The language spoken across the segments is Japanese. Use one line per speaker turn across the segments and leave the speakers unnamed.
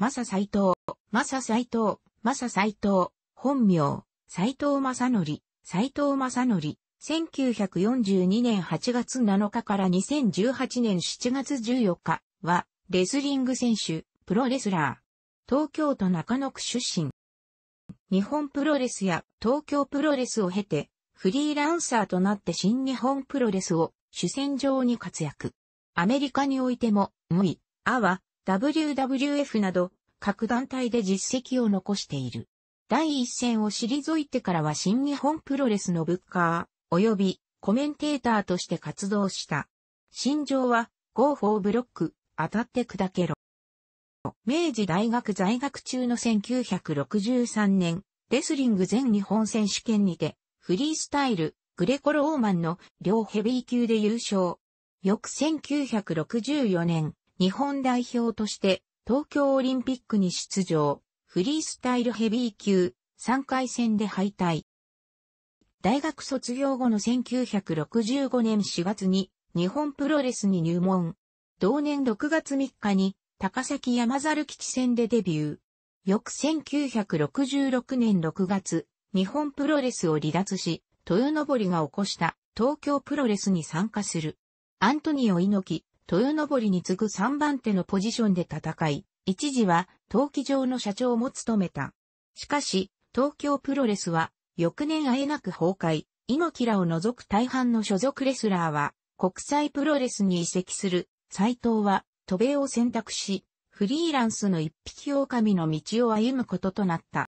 マサ斎藤、サ斎藤、サ斎藤、本名、斎藤正則、斎藤正則、1942年8月7日から2018年7月14日は、レスリング選手、プロレスラー。東京都中野区出身。日本プロレスや東京プロレスを経て、フリーランサーとなって新日本プロレスを主戦場に活躍。アメリカにおいても、ムイ、アワ、WWF など各団体で実績を残している。第一線を退いてからは新日本プロレスのブッカー、及びコメンテーターとして活動した。心情は、ゴーフォーブロック、当たって砕けろ。明治大学在学中の1963年、レスリング全日本選手権にて、フリースタイル、グレコローマンの両ヘビー級で優勝。翌1964年、日本代表として東京オリンピックに出場、フリースタイルヘビー級3回戦で敗退。大学卒業後の1965年4月に日本プロレスに入門。同年6月3日に高崎山猿基地戦でデビュー。翌1966年6月、日本プロレスを離脱し、豊登が起こした東京プロレスに参加する。アントニオ猪木、豊登に次ぐ3番手のポジションで戦い、一時は陶器場の社長も務めた。しかし、東京プロレスは翌年あえなく崩壊、猪木らを除く大半の所属レスラーは国際プロレスに移籍する、斎藤は渡米を選択し、フリーランスの一匹狼の道を歩むこととなった。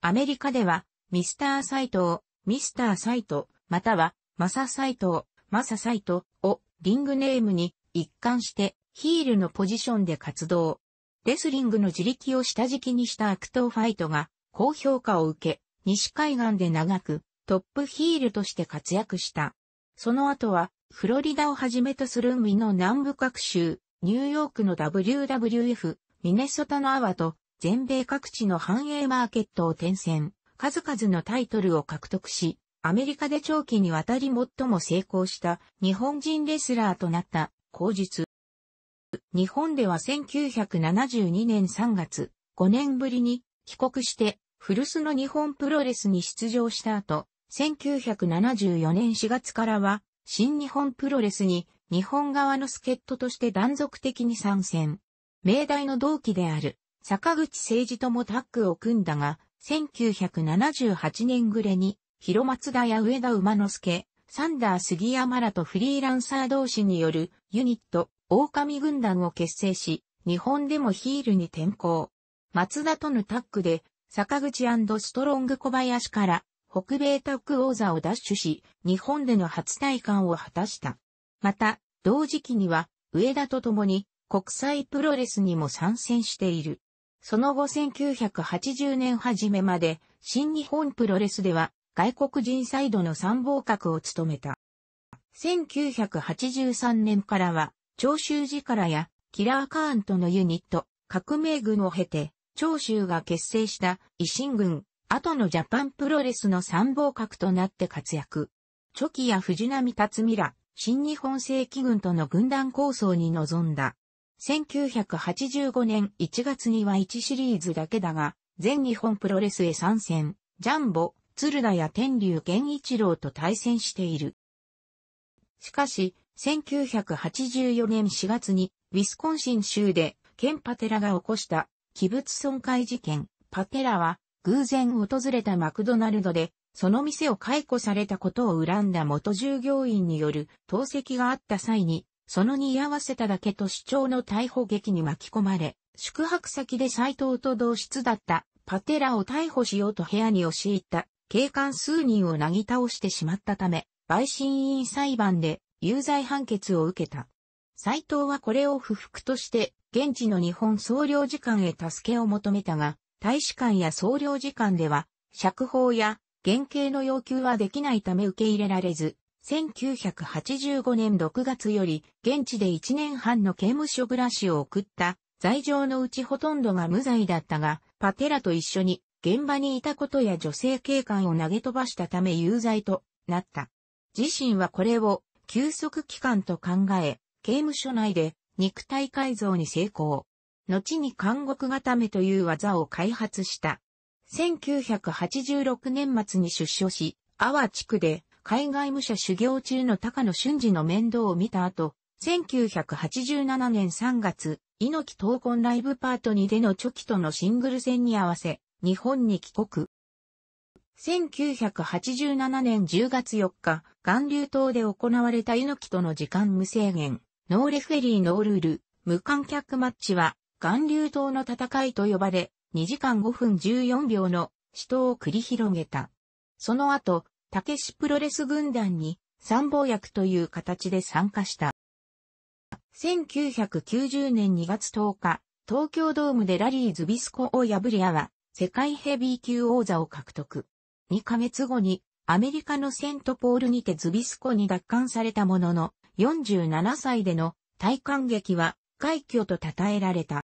アメリカでは、ミスターサイトを、ミスターサイト、または、マササイトを、マササイトをリングネームに一貫してヒールのポジションで活動。レスリングの自力を下敷きにした悪党ファイトが高評価を受け、西海岸で長くトップヒールとして活躍した。その後はフロリダをはじめとする海の南部各州、ニューヨークの WWF、ミネソタのアワと全米各地の繁栄マーケットを転戦、数々のタイトルを獲得し、アメリカで長期にわたり最も成功した日本人レスラーとなった口実。日本では1972年3月、5年ぶりに帰国して古巣の日本プロレスに出場した後、1974年4月からは新日本プロレスに日本側の助っ人として断続的に参戦。明大の同期である坂口誠二ともタッグを組んだが、1978年暮れに広松田や上田馬之助、サンダー杉山らとフリーランサー同士によるユニット、狼軍団を結成し、日本でもヒールに転向。松田とのタッグで、坂口ストロング小林から北米タッグ王座を奪取し、日本での初体感を果たした。また、同時期には、上田と共に国際プロレスにも参戦している。その後1980年初めまで、新日本プロレスでは、外国人サイドの参謀格を務めた。1983年からは、長州寺からや、キラーカーンとのユニット、革命軍を経て、長州が結成した維新軍、後のジャパンプロレスの参謀格となって活躍。チョキや藤波辰美ら、新日本正規軍との軍団構想に臨んだ。1985年1月には1シリーズだけだが、全日本プロレスへ参戦、ジャンボ、鶴田や天竜源一郎と対戦している。しかし、1984年4月に、ウィスコンシン州で、ケン・パテラが起こした、器物損壊事件、パテラは、偶然訪れたマクドナルドで、その店を解雇されたことを恨んだ元従業員による投石があった際に、そのに合わせただけと主張の逮捕劇に巻き込まれ、宿泊先で斎藤と同室だったパテラを逮捕しようと部屋に押し入った警官数人をなぎ倒してしまったため、陪審員裁判で有罪判決を受けた。斎藤はこれを不服として、現地の日本総領事館へ助けを求めたが、大使館や総領事館では、釈放や減刑の要求はできないため受け入れられず、1985年6月より、現地で1年半の刑務所暮らしを送った罪状のうちほとんどが無罪だったが、パテラと一緒に現場にいたことや女性警官を投げ飛ばしたため有罪となった。自身はこれを休息期間と考え、刑務所内で肉体改造に成功。後に監獄固めという技を開発した。1986年末に出所し、阿波地区で海外武者修行中の高野俊二の面倒を見た後、1987年3月、猪木闘魂ライブパート2でのチョキとのシングル戦に合わせ、日本に帰国。1987年10月4日、岩流島で行われた猪木との時間無制限、ノーレフェリーノールール、無観客マッチは、岩流島の戦いと呼ばれ、2時間5分14秒の死闘を繰り広げた。その後、竹けプロレス軍団に参謀役という形で参加した。1990年2月10日、東京ドームでラリー・ズビスコを破りアは、世界ヘビー級王座を獲得。2ヶ月後にアメリカのセントポールにてズビスコに奪還されたものの、47歳での大感激は、快挙と称えられた。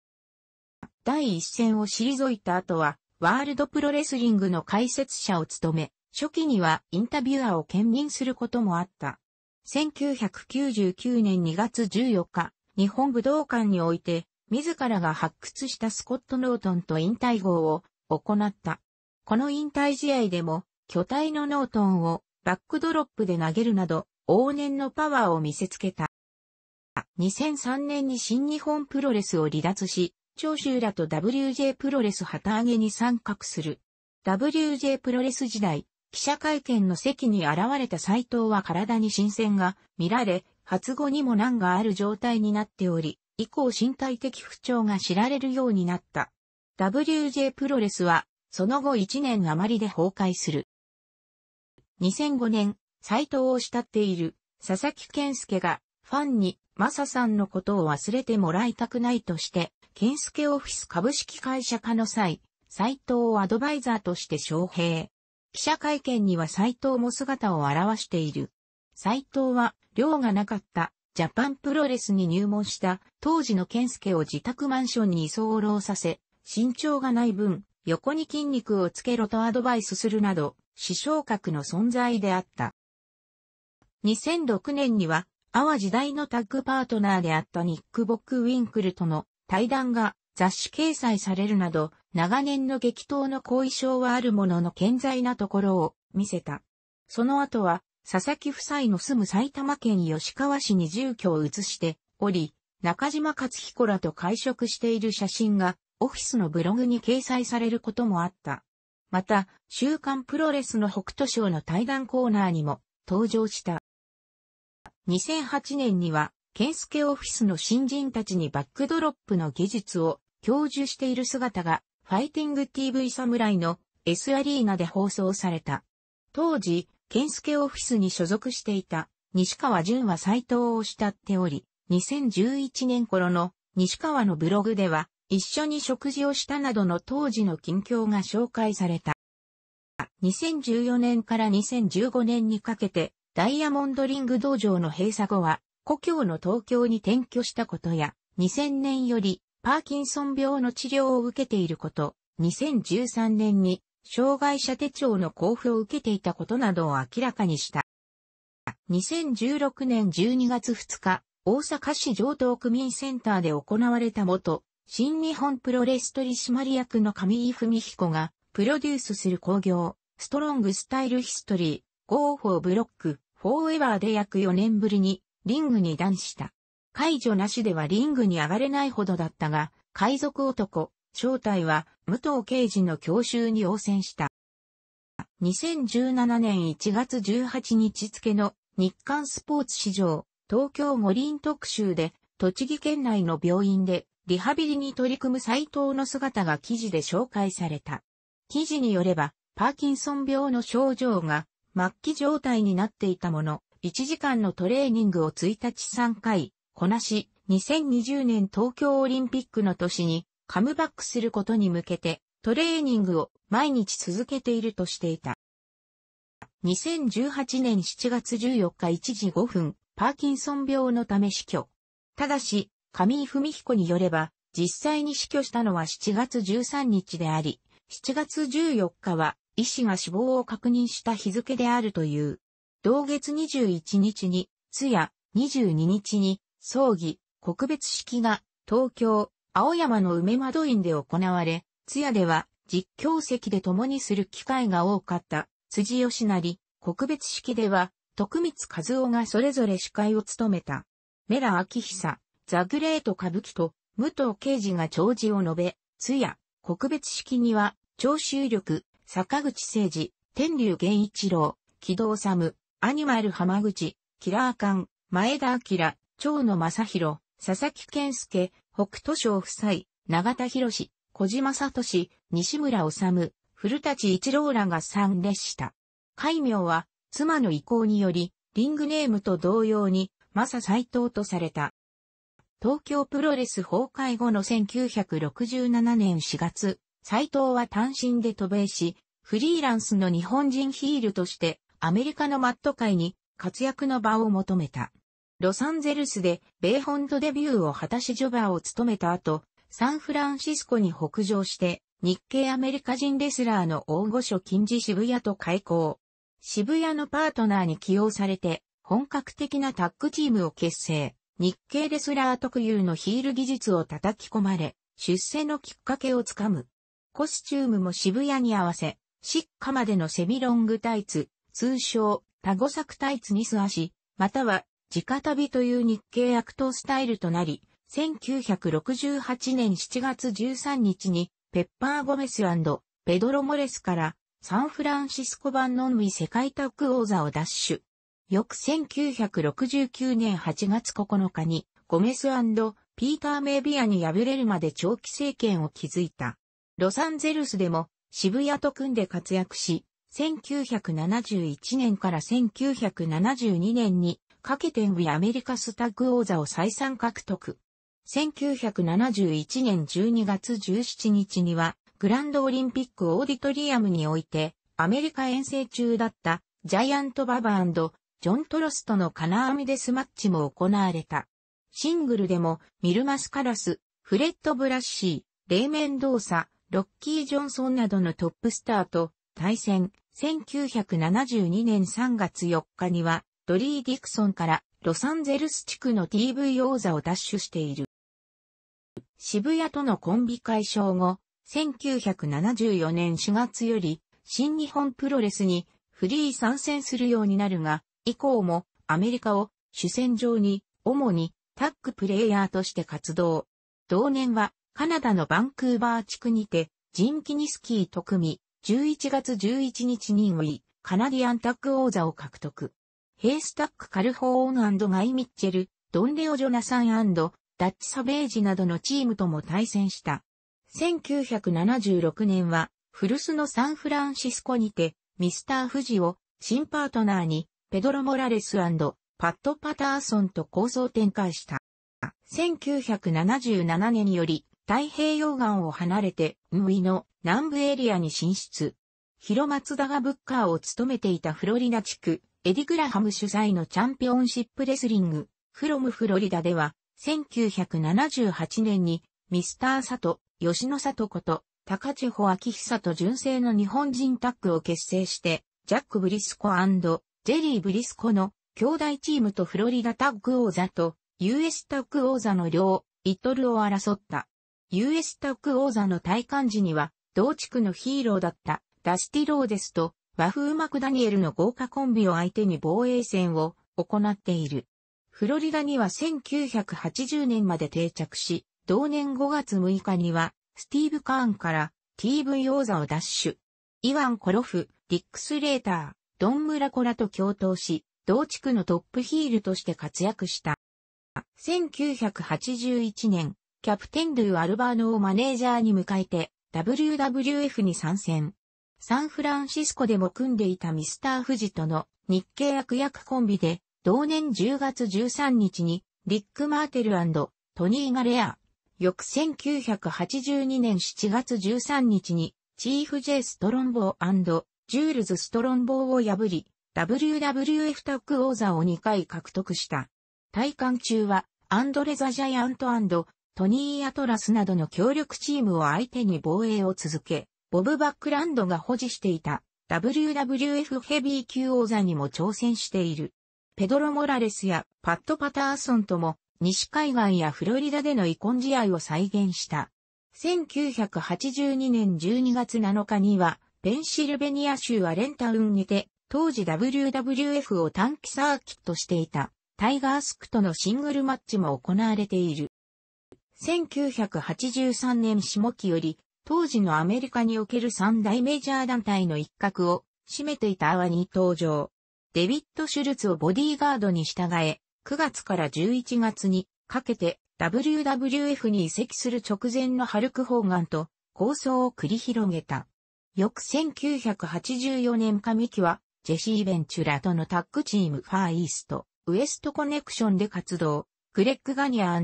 第一戦を退いた後は、ワールドプロレスリングの解説者を務め、初期にはインタビュアーを兼任することもあった。1999年2月14日、日本武道館において、自らが発掘したスコット・ノートンと引退号を行った。この引退試合でも、巨体のノートンをバックドロップで投げるなど、往年のパワーを見せつけた。2003年に新日本プロレスを離脱し、長州らと WJ プロレス旗揚げに参画する。WJ プロレス時代、記者会見の席に現れた斎藤は体に新鮮が見られ、発語にも難がある状態になっており、以降身体的不調が知られるようになった。WJ プロレスは、その後1年余りで崩壊する。2005年、斎藤を慕っている佐々木健介がファンにマサさんのことを忘れてもらいたくないとして、健介オフィス株式会社化の際、斎藤をアドバイザーとして招聘。記者会見には斎藤も姿を現している。斎藤は、量がなかったジャパンプロレスに入門した当時の健介を自宅マンションに居候させ、身長がない分、横に筋肉をつけろとアドバイスするなど、師匠格の存在であった。2006年には、阿波時代のタッグパートナーであったニック・ボック・ウィンクルとの対談が雑誌掲載されるなど、長年の激闘の後遺症はあるものの健在なところを見せた。その後は、佐々木夫妻の住む埼玉県吉川市に住居を移しており、中島勝彦らと会食している写真がオフィスのブログに掲載されることもあった。また、週刊プロレスの北斗賞の対談コーナーにも登場した。2008年には、ケンスケオフィスの新人たちにバックドロップの技術を享受している姿が、ファイティング TV 侍の S アリーナで放送された。当時、ケンスケオフィスに所属していた西川淳は斎藤を慕っており、2011年頃の西川のブログでは、一緒に食事をしたなどの当時の近況が紹介された。2014年から2015年にかけて、ダイヤモンドリング道場の閉鎖後は、故郷の東京に転居したことや、2000年よりパーキンソン病の治療を受けていること、2013年に障害者手帳の交付を受けていたことなどを明らかにした。2016年12月2日、大阪市城東区民センターで行われた元新日本プロレス取締役の上井文彦が、プロデュースする工業、ストロングスタイルヒストリー、ゴーフォーブロック、フォーエバーで約4年ぶりに、リングに断した。解除なしではリングに上がれないほどだったが、海賊男、正体は、武藤刑事の教習に応戦した。2017年1月18日付の日刊スポーツ史上、東京五輪特集で、栃木県内の病院でリハビリに取り組む斎藤の姿が記事で紹介された。記事によれば、パーキンソン病の症状が末期状態になっていたもの、1時間のトレーニングを1日3回、こなし、2020年東京オリンピックの年にカムバックすることに向けてトレーニングを毎日続けているとしていた。2018年7月14日1時5分、パーキンソン病のため死去。ただし、上井文彦によれば、実際に死去したのは7月13日であり、7月14日は医師が死亡を確認した日付であるという。同月21日に、通夜、22日に、葬儀、告別式が、東京、青山の梅窓院で行われ、通夜では、実況席で共にする機会が多かった、辻吉成、告別式では、徳光和夫がそれぞれ司会を務めた。メラ明久、ザ・グレート歌舞伎と、武藤刑事が弔辞を述べ、通夜、告別式には、長州力、坂口誠二、天竜源一郎、木戸治、アニマル浜口、キラー館、前田明、長野正宏、佐々木健介、北斗省夫妻、永田博士、小島聡、西村治、古立一郎らが参列した。戒名は、妻の意向により、リングネームと同様に、マサ斎藤とされた。東京プロレス崩壊後の1967年4月、斎藤は単身で渡米し、フリーランスの日本人ヒールとしてアメリカのマット界に活躍の場を求めた。ロサンゼルスで米本土デビューを果たしジョバーを務めた後、サンフランシスコに北上して日系アメリカ人レスラーの大御所金似。渋谷と開港。渋谷のパートナーに起用されて本格的なタッグチームを結成。日系レスラー特有のヒール技術を叩き込まれ、出世のきっかけをつかむ。コスチュームも渋谷に合わせ、シッカまでのセミロングタイツ、通称、タゴサクタイツに素足、または、直旅という日系悪党スタイルとなり、1968年7月13日に、ペッパー・ゴメスペドロ・モレスから、サンフランシスコ版のみ世界タッグ王座を奪取。翌1969年8月9日に、ゴメスピーター・メービアに敗れるまで長期政権を築いた。ロサンゼルスでも渋谷と組んで活躍し、1971年から1972年にかけて We アメリカスタッグ王座を再三獲得。1971年12月17日にはグランドオリンピックオーディトリアムにおいてアメリカ遠征中だったジャイアントババジョン・トロスとの金網デスマッチも行われた。シングルでも、ミルマス・カラス、フレッド・ブラッシー、レイメン・ドーサ、ロッキー・ジョンソンなどのトップスターと対戦、1972年3月4日には、ドリー・ディクソンからロサンゼルス地区の TV 王座を奪取している。渋谷とのコンビ解消後、1974年4月より、新日本プロレスにフリー参戦するようになるが、以降もアメリカを主戦場に主にタッグプレイヤーとして活動。同年はカナダのバンクーバー地区にてジンキニスキーと組み11月11日に位カナディアンタッグ王座を獲得。ヘイスタック・カルホーンガイ・ミッチェル、ドンレオ・ジョナサンダッチ・サベージなどのチームとも対戦した。1976年は古巣のサンフランシスコにてミスター・フジを新パートナーにペドロ・モラレスパッド・パターソンと構想展開した。1977年により太平洋岸を離れて、ムイの南部エリアに進出。広松田がブッカーを務めていたフロリダ地区、エディ・グラハム主催のチャンピオンシップレスリング、フロムフロリダでは、1978年に、ミスター・サト、吉野里子と、高千穂秋久と純正の日本人タッグを結成して、ジャック・ブリスコジェリー・ブリスコの兄弟チームとフロリダタッグ王座と US タッグ王座の両リトルを争った。US タッグ王座の体感時には同地区のヒーローだったダスティローデスと和風マクダニエルの豪華コンビを相手に防衛戦を行っている。フロリダには1980年まで定着し、同年5月6日にはスティーブ・カーンから TV 王座を奪取。イワン・コロフ、ディックス・レーター。ドン・ムラコラと共闘し、同地区のトップヒールとして活躍した。1981年、キャプテンドゥ・アルバーノをマネージャーに迎えて、WWF に参戦。サンフランシスコでも組んでいたミスター・フジとの日系悪役コンビで、同年10月13日に、リック・マーテルトニー・ガレア。翌1982年7月13日に、チーフ・ジェイ・ストロンボージュールズ・ストロンボーを破り、WWF タック王座を2回獲得した。体感中は、アンドレ・ザ・ジャイアントトニー・アトラスなどの協力チームを相手に防衛を続け、ボブ・バックランドが保持していた WWF ヘビー級王座にも挑戦している。ペドロ・モラレスやパッド・パターソンとも西海岸やフロリダでの遺婚試合を再現した。1982年12月7日にはペンシルベニア州アレンタウンにて、当時 WWF を短期サーキットしていた、タイガースクとのシングルマッチも行われている。1983年下期より、当時のアメリカにおける三大メジャー団体の一角を占めていたアワに登場。デビッド・シュルツをボディーガードに従え、9月から11月にかけて WWF に移籍する直前のハルク・ホーガンと構想を繰り広げた。翌1984年上木は、ジェシー・ベンチュラとのタッグチームファーイースト、ウエストコネクションで活動、グレッグ・ガニア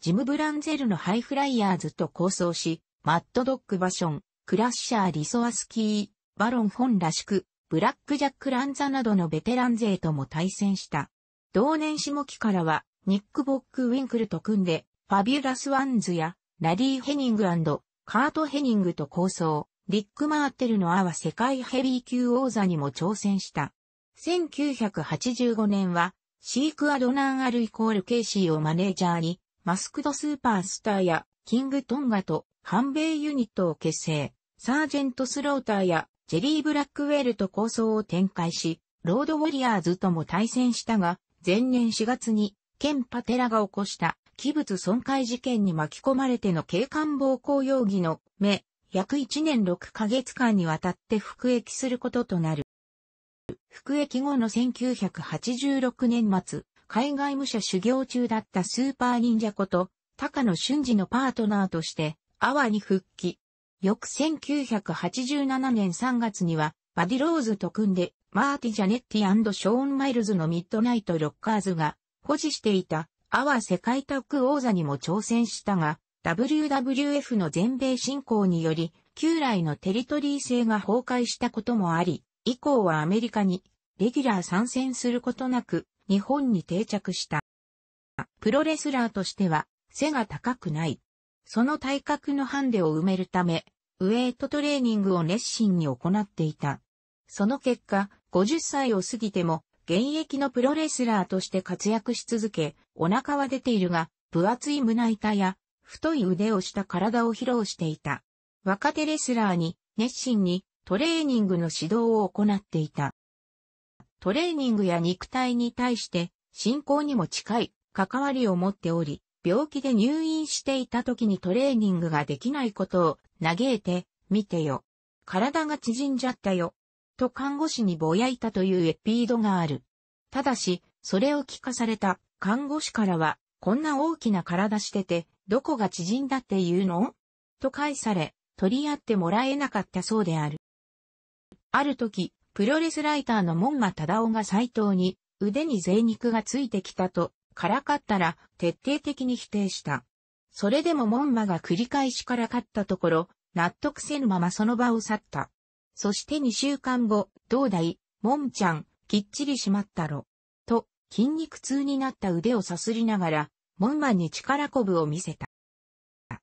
ジム・ブランゼルのハイフライヤーズと構想し、マット・ドッグ・バション、クラッシャー・リソアスキー、バロン・フォンらしく、ブラック・ジャック・ランザなどのベテラン勢とも対戦した。同年下期からは、ニック・ボック・ウィンクルと組んで、ファビュラス・ワンズや、ラリー・ヘニングカート・ヘニングと構想。リック・マーテルのアは世界ヘビー級王座にも挑戦した。1985年は、シーク・アドナン・アルイコール・ケイシーをマネージャーに、マスクド・スーパースターや、キング・トンガと、反米ユニットを結成、サージェント・スローターや、ジェリー・ブラックウェルと構想を展開し、ロード・ウォリアーズとも対戦したが、前年4月に、ケン・パテラが起こした、器物損壊事件に巻き込まれての警官暴行容疑の、目、約1年6ヶ月間にわたって服役することとなる。服役後の1986年末、海外武者修行中だったスーパー忍者こと、高野俊二のパートナーとして、阿波に復帰。翌1987年3月には、バディローズと組んで、マーティ・ジャネッティショーン・マイルズのミッドナイト・ロッカーズが保持していた、アワ世界タッグ王座にも挑戦したが、WWF の全米侵攻により、旧来のテリトリー制が崩壊したこともあり、以降はアメリカにレギュラー参戦することなく日本に定着した。プロレスラーとしては背が高くない。その体格のハンデを埋めるため、ウエイトトレーニングを熱心に行っていた。その結果、50歳を過ぎても現役のプロレスラーとして活躍し続け、お腹は出ているが、分厚い胸板や太い腕をした体を披露していた。若手レスラーに熱心にトレーニングの指導を行っていた。トレーニングや肉体に対して信仰にも近い関わりを持っており、病気で入院していた時にトレーニングができないことを嘆いて、見てよ。体が縮んじゃったよ。と看護師にぼやいたというエピードがある。ただし、それを聞かされた看護師からは、こんな大きな体してて、どこが知人だって言うのと返され、取り合ってもらえなかったそうである。ある時、プロレスライターの門馬忠夫が斎藤に、腕に贅肉がついてきたと、からかったら、徹底的に否定した。それでも門馬が繰り返しからかったところ、納得せぬままその場を去った。そして2週間後、どうだい、門ちゃん、きっちりしまったろ。と、筋肉痛になった腕をさすりながら、門馬に力こぶを見せた。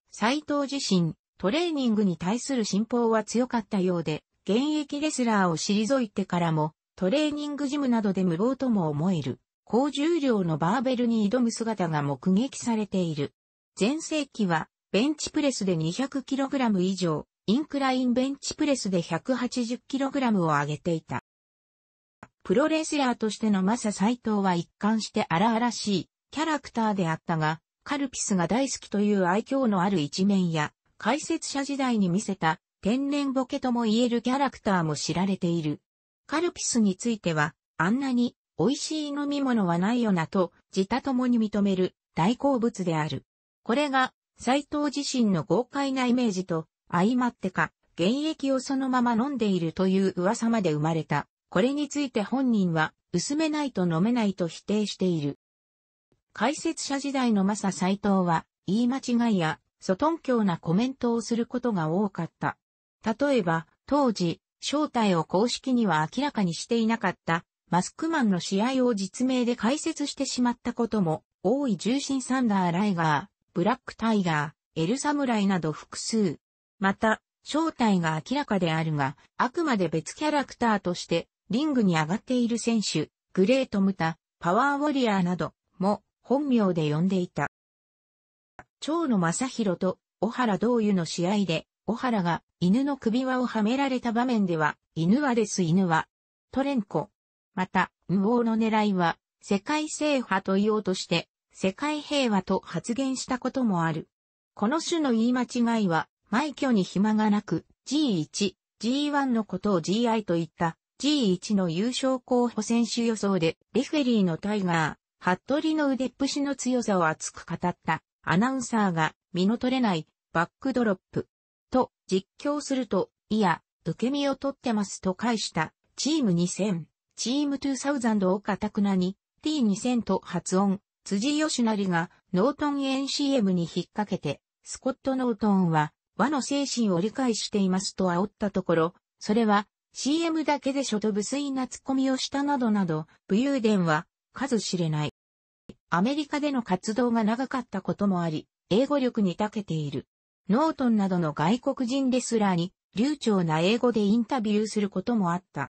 斎藤自身、トレーニングに対する信奉は強かったようで、現役レスラーを退いてからも、トレーニングジムなどで無謀とも思える、高重量のバーベルに挑む姿が目撃されている。前世紀は、ベンチプレスで 200kg 以上、インクラインベンチプレスで 180kg を上げていた。プロレスラーとしてのマサ斎藤は一貫して荒々しい、キャラクターであったが、カルピスが大好きという愛嬌のある一面や、解説者時代に見せた天然ボケとも言えるキャラクターも知られている。カルピスについては、あんなに美味しい飲み物はないよなと、自他ともに認める大好物である。これが、斎藤自身の豪快なイメージと、相まってか、現役をそのまま飲んでいるという噂まで生まれた。これについて本人は、薄めないと飲めないと否定している。解説者時代のマサ斎藤は、言い間違いや、ソ頓ンなコメントをすることが多かった。例えば、当時、正体を公式には明らかにしていなかった、マスクマンの試合を実名で解説してしまったことも、大井重心サンダー・ライガー、ブラック・タイガー、エル・サムライなど複数。また、正体が明らかであるが、あくまで別キャラクターとして、リングに上がっている選手、グレート・ムタ、パワー・ウォリアーなど、も、本名で呼んでいた。蝶野正宏と小原道友の試合で、小原が犬の首輪をはめられた場面では、犬はです犬は、トレンコ。また、無王の狙いは、世界制覇と言おうとして、世界平和と発言したこともある。この種の言い間違いは、埋挙に暇がなく、G1、G1 のことを GI と言った、G1 の優勝候補選手予想で、レフェリーのタイガー、服部の腕っぷしの強さを熱く語ったアナウンサーが身の取れないバックドロップと実況すると、いや、受け身を取ってますと返したチーム2000、チーム2000をかたくなに T2000 と発音、辻吉成がノートン NCM に引っ掛けて、スコット・ノートンは和の精神を理解していますと煽ったところ、それは CM だけでしょと無粋なツッコミをしたなどなど、武勇伝は数知れない。アメリカでの活動が長かったこともあり、英語力に長けている。ノートンなどの外国人レスラーに流暢な英語でインタビューすることもあった。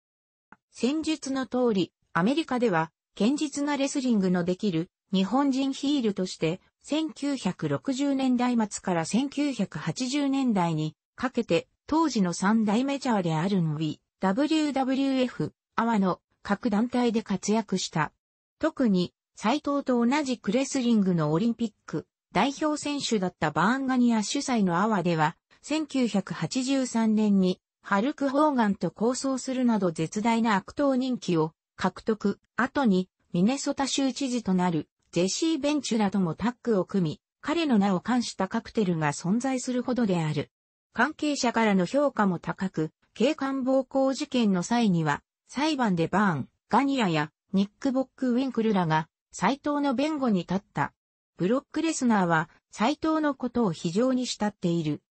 戦術の通り、アメリカでは堅実なレスリングのできる日本人ヒールとして1960年代末から1980年代にかけて当時の三大メジャーであるのび WWF、アワの各団体で活躍した。特に斎藤と同じクレスリングのオリンピック代表選手だったバーンガニア主催のアワでは、1983年にハルク・ホーガンと構想するなど絶大な悪党人気を獲得、後にミネソタ州知事となるジェシー・ベンチュラともタッグを組み、彼の名を冠したカクテルが存在するほどである。関係者からの評価も高く、警官暴行事件の際には、裁判でバーン、ガニアやニック・ボック・ウィンクルらが斎藤の弁護に立った。ブロック・レスナーは斎藤のことを非常に慕っている。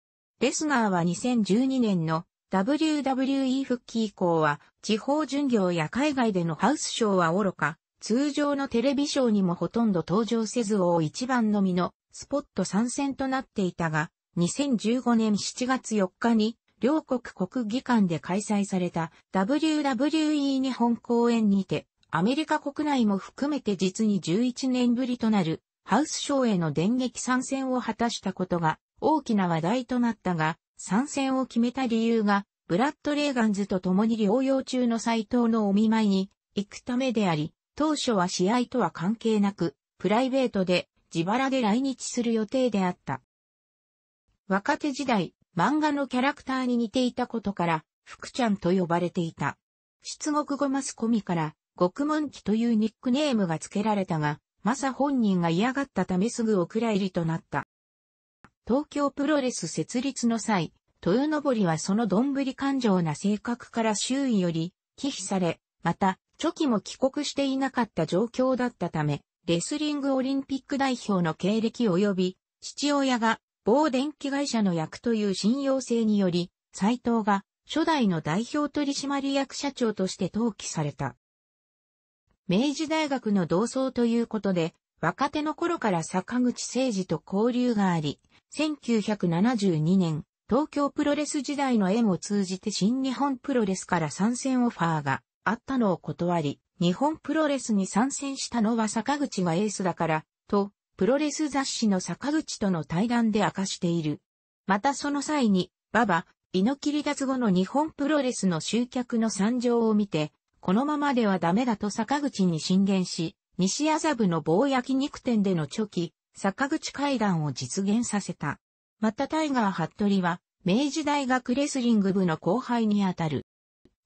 レスナーは2012年の WWE 復帰以降は地方巡業や海外でのハウスショーはおろか、通常のテレビショーにもほとんど登場せず大一番のみのスポット参戦となっていたが、2015年7月4日に両国国技館で開催された WWE 日本公演にてアメリカ国内も含めて実に11年ぶりとなるハウスショーへの電撃参戦を果たしたことが大きな話題となったが、参戦を決めた理由が、ブラッド・レーガンズと共に療養中の斎藤のお見舞いに行くためであり、当初は試合とは関係なく、プライベートで自腹で来日する予定であった。若手時代、漫画のキャラクターに似ていたことから、福ちゃんと呼ばれていた。出国後マスコミから獄門記というニックネームが付けられたが、マサ本人が嫌がったためすぐお蔵入りとなった。東京プロレス設立の際、豊登はそのどんぶり感情な性格から周囲より忌避され、また、初期も帰国していなかった状況だったため、レスリングオリンピック代表の経歴及び、父親が某電気会社の役という信用性により、斎藤が初代の代表取締役社長として登記された。明治大学の同窓ということで、若手の頃から坂口誠二と交流があり、1972年、東京プロレス時代の縁を通じて新日本プロレスから参戦オファーがあったのを断り、日本プロレスに参戦したのは坂口がエースだから、と、プロレス雑誌の坂口との対談で明かしている。またその際に、馬場、猪切り脱後の日本プロレスの集客の惨状を見て、このままではダメだと坂口に進言し、西麻布の棒焼肉店でのチョキ、坂口会談を実現させた。またタイガー・服部は、明治大学レスリング部の後輩にあたる。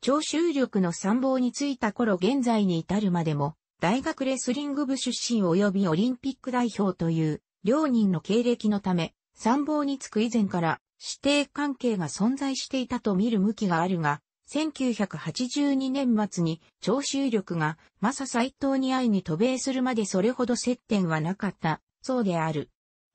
徴収力の参謀についた頃現在に至るまでも、大学レスリング部出身及びオリンピック代表という、両人の経歴のため、参謀につく以前から、指定関係が存在していたと見る向きがあるが、1982年末に聴衆力がマサ斎藤に会いに渡米するまでそれほど接点はなかったそうである。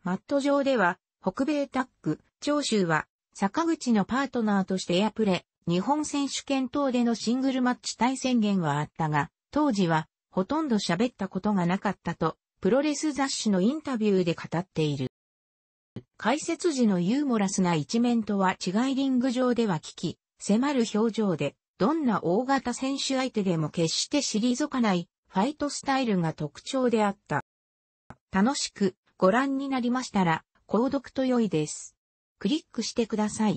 マット上では北米タッグ、長州は坂口のパートナーとしてエアプレ、日本選手権等でのシングルマッチ対宣言はあったが、当時はほとんど喋ったことがなかったと、プロレス雑誌のインタビューで語っている。解説時のユーモラスな一面とは違いリング上では聞き、迫る表情で、どんな大型選手相手でも決して退かないファイトスタイルが特徴であった。楽しくご覧になりましたら、購読と良いです。クリックしてください。